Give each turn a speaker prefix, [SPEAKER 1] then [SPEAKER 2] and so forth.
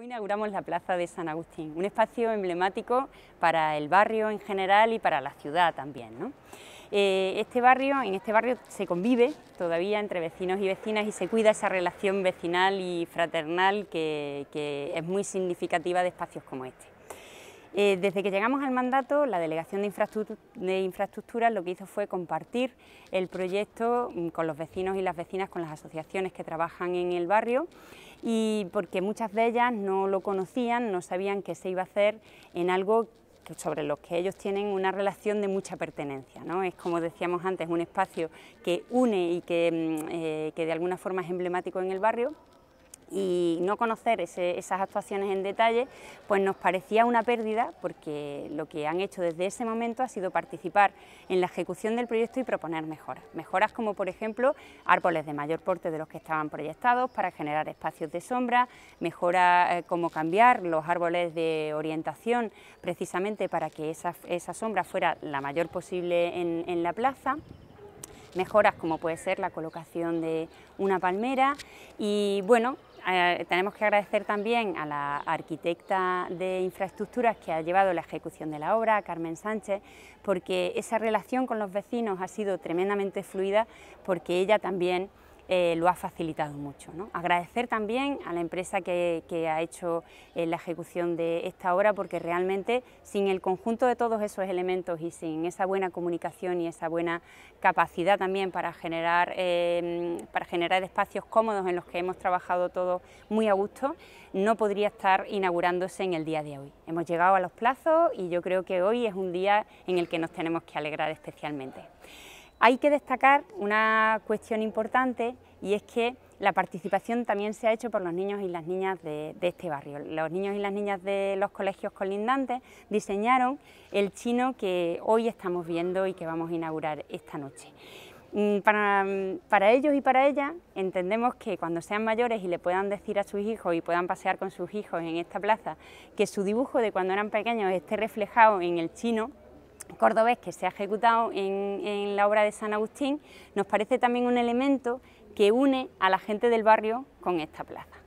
[SPEAKER 1] Hoy inauguramos la Plaza de San Agustín, un espacio emblemático para el barrio en general y para la ciudad también. Eh, este barrio, en este barrio se convive todavía entre vecinos y vecinas y se cuida esa relación vecinal y fraternal que es muy significativa de espacios como este. Eh, desde que llegamos al mandato, la Delegación de, Infraestructuras lo que hizo fue compartir el proyecto mm, con los vecinos y las vecinas, con las asociaciones que trabajan en el barrio, y porque muchas de ellas no lo conocían, no sabían que se iba a hacer en algo sobre los que ellos tienen una relación de mucha pertenencia. Es como decíamos antes, un espacio que une y que mm, eh, de alguna forma es emblemático en el barrio y no conocer esas actuaciones en detalle, pues nos parecía una pérdida porque lo que han hecho desde ese momento ha sido participar en la ejecución del proyecto y proponer mejoras. Mejoras como por ejemplo árboles de mayor porte de los que estaban proyectados para generar espacios de sombra, mejoras eh, como cambiar los árboles de orientación precisamente para que esa, sombra fuera la mayor posible en la plaza mejoras como puede ser la colocación de una palmera y bueno, eh, tenemos que agradecer también a la arquitecta de infraestructuras que ha llevado la ejecución de la obra, Carmen Sánchez, porque esa relación con los vecinos ha sido tremendamente fluida porque ella también eh, lo ha facilitado mucho. Agradecer también a la empresa que, ha hecho eh, la ejecución de esta obra porque realmente sin el conjunto de todos esos elementos y sin esa buena comunicación y esa buena capacidad también para generar, em, para generar espacios cómodos en los que hemos trabajado todos muy a gusto, no podría estar inaugurándose en el día de hoy. Hemos llegado a los plazos y yo creo que hoy es un día en el que nos tenemos que alegrar especialmente. Hay que destacar una cuestión importante y es que la participación también se ha hecho por los niños y las niñas de, este barrio. Los niños y las niñas de los colegios colindantes diseñaron el chino que hoy estamos viendo y que vamos a inaugurar esta noche. Mm, para, para ellos y para ellas entendemos que cuando sean mayores y le puedan decir a sus hijos y puedan pasear con sus hijos en esta plaza que su dibujo de cuando eran pequeños esté reflejado en el chino, cordobés que se ha ejecutado en, en la obra de San Agustín, nos parece también un elemento que une a la gente del barrio con esta plaza.